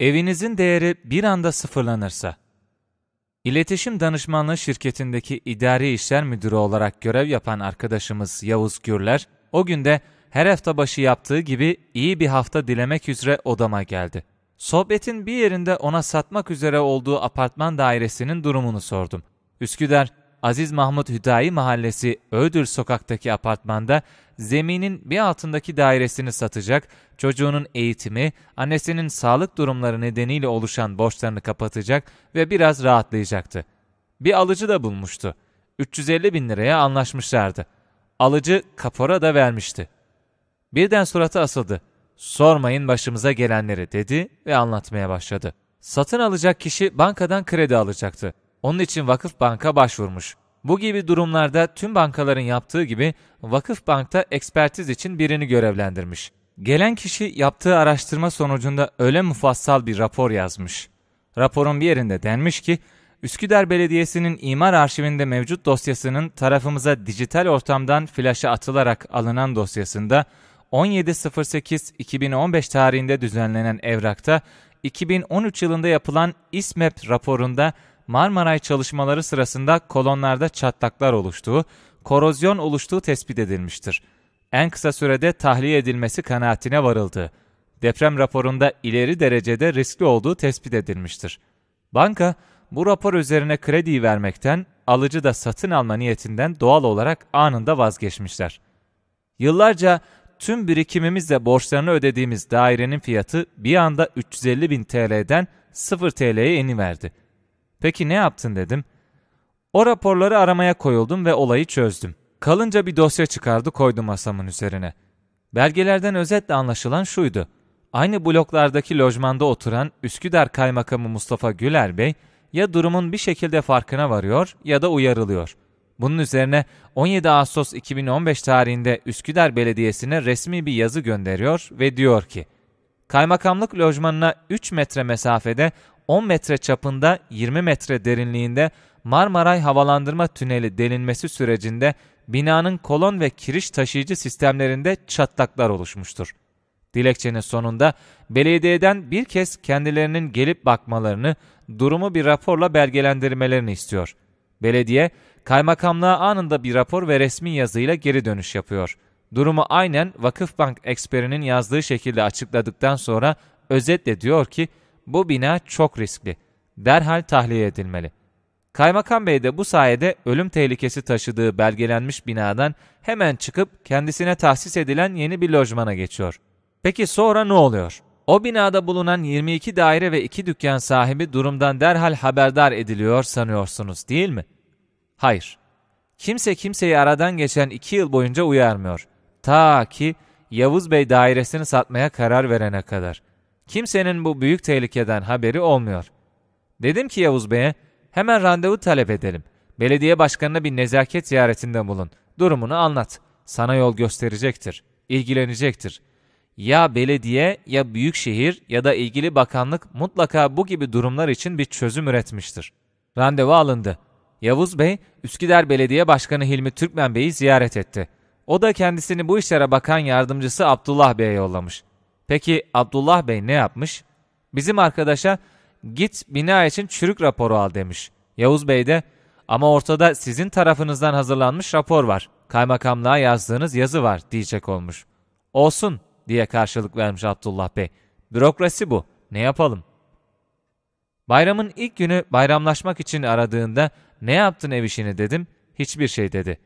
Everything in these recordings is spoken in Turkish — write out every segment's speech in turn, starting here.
Evinizin değeri bir anda sıfırlanırsa, İletişim Danışmanlığı Şirketi'ndeki idari işler müdürü olarak görev yapan arkadaşımız Yavuz Gürler, o günde her hafta başı yaptığı gibi iyi bir hafta dilemek üzere odama geldi. Sohbetin bir yerinde ona satmak üzere olduğu apartman dairesinin durumunu sordum. Üsküdar Aziz Mahmut Hüdayi Mahallesi Ödür sokaktaki apartmanda zeminin bir altındaki dairesini satacak, çocuğunun eğitimi, annesinin sağlık durumları nedeniyle oluşan borçlarını kapatacak ve biraz rahatlayacaktı. Bir alıcı da bulmuştu. 350 bin liraya anlaşmışlardı. Alıcı kapora da vermişti. Birden suratı asıldı. Sormayın başımıza gelenleri dedi ve anlatmaya başladı. Satın alacak kişi bankadan kredi alacaktı. Onun için Vakıf Bank'a başvurmuş. Bu gibi durumlarda tüm bankaların yaptığı gibi Vakıf Bank'ta ekspertiz için birini görevlendirmiş. Gelen kişi yaptığı araştırma sonucunda öyle mufassal bir rapor yazmış. Raporun bir yerinde denmiş ki, Üsküdar Belediyesi'nin imar arşivinde mevcut dosyasının tarafımıza dijital ortamdan flaşa atılarak alınan dosyasında 17.08.2015 tarihinde düzenlenen evrakta 2013 yılında yapılan İSMEP raporunda Marmaray çalışmaları sırasında kolonlarda çatlaklar oluştuğu, korozyon oluştuğu tespit edilmiştir. En kısa sürede tahliye edilmesi kanaatine varıldı. Deprem raporunda ileri derecede riskli olduğu tespit edilmiştir. Banka bu rapor üzerine krediyi vermekten, alıcı da satın alma niyetinden doğal olarak anında vazgeçmişler. Yıllarca tüm birikimimizle borçlarını ödediğimiz dairenin fiyatı bir anda 350 bin TL'den 0 TL'ye iniverdi. Peki ne yaptın dedim. O raporları aramaya koyuldum ve olayı çözdüm. Kalınca bir dosya çıkardı koydum masamın üzerine. Belgelerden özetle anlaşılan şuydu. Aynı bloklardaki lojmanda oturan Üsküdar Kaymakamı Mustafa Güler Bey ya durumun bir şekilde farkına varıyor ya da uyarılıyor. Bunun üzerine 17 Ağustos 2015 tarihinde Üsküdar Belediyesi'ne resmi bir yazı gönderiyor ve diyor ki Kaymakamlık lojmanına 3 metre mesafede, 10 metre çapında, 20 metre derinliğinde Marmaray Havalandırma Tüneli delinmesi sürecinde binanın kolon ve kiriş taşıyıcı sistemlerinde çatlaklar oluşmuştur. Dilekçenin sonunda belediyeden bir kez kendilerinin gelip bakmalarını, durumu bir raporla belgelendirmelerini istiyor. Belediye, kaymakamlığa anında bir rapor ve resmi yazıyla geri dönüş yapıyor.'' Durumu aynen Vakıfbank eksperinin yazdığı şekilde açıkladıktan sonra özetle diyor ki bu bina çok riskli. Derhal tahliye edilmeli. Kaymakam Bey de bu sayede ölüm tehlikesi taşıdığı belgelenmiş binadan hemen çıkıp kendisine tahsis edilen yeni bir lojmana geçiyor. Peki sonra ne oluyor? O binada bulunan 22 daire ve 2 dükkan sahibi durumdan derhal haberdar ediliyor sanıyorsunuz değil mi? Hayır. Kimse kimseyi aradan geçen 2 yıl boyunca uyarmıyor. Ta ki Yavuz Bey dairesini satmaya karar verene kadar. Kimsenin bu büyük tehlikeden haberi olmuyor. Dedim ki Yavuz Bey'e hemen randevu talep edelim. Belediye başkanına bir nezaket ziyaretinde bulun. Durumunu anlat. Sana yol gösterecektir. İlgilenecektir. Ya belediye ya büyük şehir ya da ilgili bakanlık mutlaka bu gibi durumlar için bir çözüm üretmiştir. Randevu alındı. Yavuz Bey, Üsküdar Belediye Başkanı Hilmi Türkmen Bey'i ziyaret etti. O da kendisini bu işlere bakan yardımcısı Abdullah Bey'e yollamış. Peki Abdullah Bey ne yapmış? Bizim arkadaşa git bina için çürük raporu al demiş. Yavuz Bey de ama ortada sizin tarafınızdan hazırlanmış rapor var. Kaymakamlığa yazdığınız yazı var diyecek olmuş. Olsun diye karşılık vermiş Abdullah Bey. Bürokrasi bu. Ne yapalım? Bayramın ilk günü bayramlaşmak için aradığında ne yaptın ev işini dedim. Hiçbir şey dedi.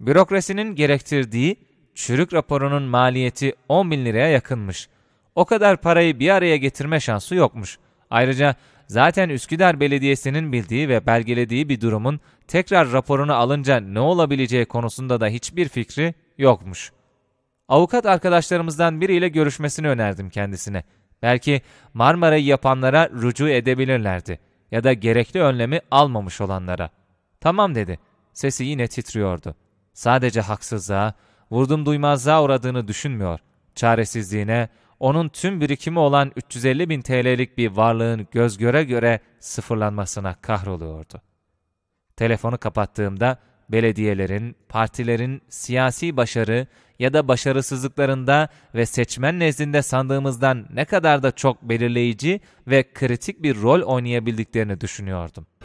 Bürokrasinin gerektirdiği çürük raporunun maliyeti 10 bin liraya yakınmış. O kadar parayı bir araya getirme şansı yokmuş. Ayrıca zaten Üsküdar Belediyesi'nin bildiği ve belgelediği bir durumun tekrar raporunu alınca ne olabileceği konusunda da hiçbir fikri yokmuş. Avukat arkadaşlarımızdan biriyle görüşmesini önerdim kendisine. Belki Marmara'yı yapanlara rücu edebilirlerdi ya da gerekli önlemi almamış olanlara. Tamam dedi. Sesi yine titriyordu. Sadece haksızlığa, vurdum duymazlığa uğradığını düşünmüyor. Çaresizliğine, onun tüm birikimi olan 350 bin TL'lik bir varlığın göz göre göre sıfırlanmasına kahroluyordu. Telefonu kapattığımda belediyelerin, partilerin siyasi başarı ya da başarısızlıklarında ve seçmen nezdinde sandığımızdan ne kadar da çok belirleyici ve kritik bir rol oynayabildiklerini düşünüyordum.